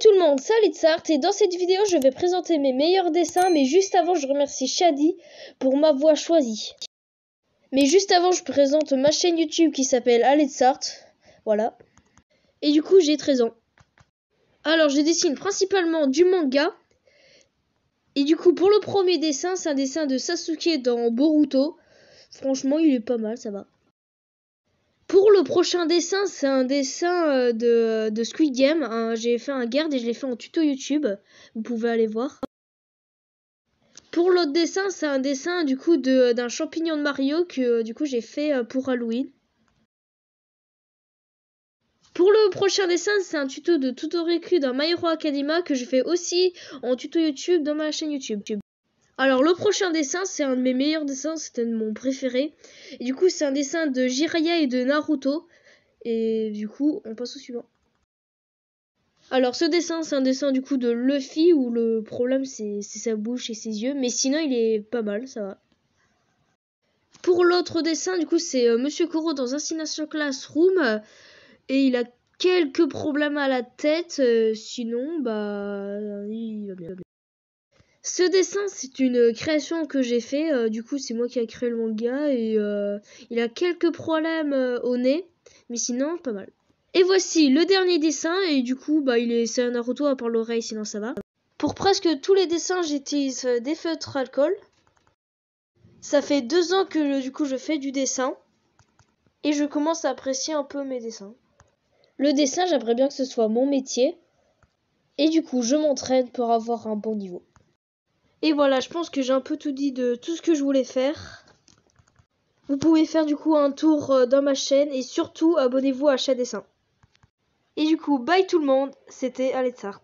tout le monde, salut Tsart et dans cette vidéo je vais présenter mes meilleurs dessins mais juste avant je remercie Shadi pour ma voix choisie. Mais juste avant je présente ma chaîne YouTube qui s'appelle Aletsart. voilà. Et du coup j'ai 13 ans. Alors je dessine principalement du manga. Et du coup pour le premier dessin c'est un dessin de Sasuke dans Boruto. Franchement il est pas mal ça va prochain dessin, c'est un dessin euh, de, de Squid Game. J'ai fait un garde et je l'ai fait en tuto YouTube. Vous pouvez aller voir. Pour l'autre dessin, c'est un dessin du coup d'un champignon de Mario que euh, du coup j'ai fait euh, pour Halloween. Pour le prochain dessin, c'est un tuto de tuto dans d'un Hero Academia que je fais aussi en tuto YouTube dans ma chaîne YouTube. Alors le prochain dessin, c'est un de mes meilleurs dessins, c'est un de mon préféré. Et du coup, c'est un dessin de Jiraiya et de Naruto. Et du coup, on passe au suivant. Alors ce dessin, c'est un dessin du coup de Luffy où le problème c'est sa bouche et ses yeux, mais sinon il est pas mal, ça va. Pour l'autre dessin, du coup, c'est euh, Monsieur Koro dans Assassination Classroom et il a quelques problèmes à la tête, euh, sinon bah il va bien. Ce dessin, c'est une création que j'ai fait. Euh, du coup, c'est moi qui ai créé le manga et euh, il a quelques problèmes euh, au nez, mais sinon, pas mal. Et voici le dernier dessin et du coup, bah, il est c'est un Naruto à part l'oreille, sinon ça va. Pour presque tous les dessins, j'utilise des feutres alcool. Ça fait deux ans que du coup je fais du dessin et je commence à apprécier un peu mes dessins. Le dessin, j'aimerais bien que ce soit mon métier et du coup, je m'entraîne pour avoir un bon niveau. Et voilà, je pense que j'ai un peu tout dit de tout ce que je voulais faire. Vous pouvez faire du coup un tour euh, dans ma chaîne et surtout abonnez-vous à Chat Dessin. Et du coup, bye tout le monde, c'était Aletsart.